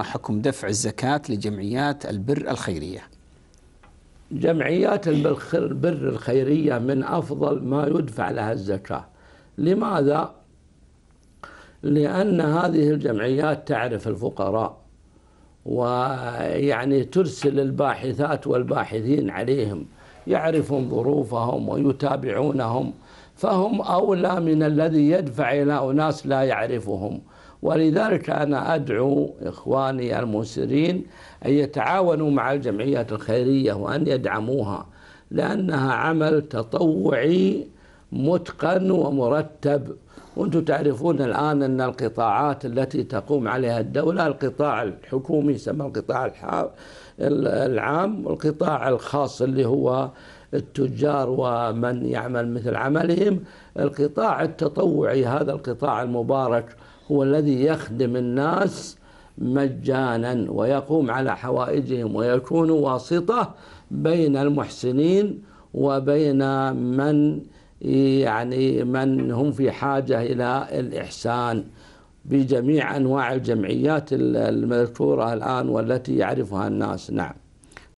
حكم دفع الزكاة لجمعيات البر الخيرية جمعيات البر الخيرية من أفضل ما يدفع لها الزكاة لماذا؟ لأن هذه الجمعيات تعرف الفقراء ويعني ترسل الباحثات والباحثين عليهم يعرفون ظروفهم ويتابعونهم فهم أولى من الذي يدفع إلى أناس لا يعرفهم ولذلك أنا أدعو إخواني المسرين أن يتعاونوا مع الجمعيات الخيرية وأن يدعموها لأنها عمل تطوعي متقن ومرتب وانتم تعرفون الان ان القطاعات التي تقوم عليها الدوله القطاع الحكومي يسمى القطاع العام والقطاع الخاص اللي هو التجار ومن يعمل مثل عملهم القطاع التطوعي هذا القطاع المبارك هو الذي يخدم الناس مجانا ويقوم على حوائجهم ويكون واسطه بين المحسنين وبين من يعني من هم في حاجة إلى الإحسان بجميع أنواع الجمعيات المذكورة الآن والتي يعرفها الناس نعم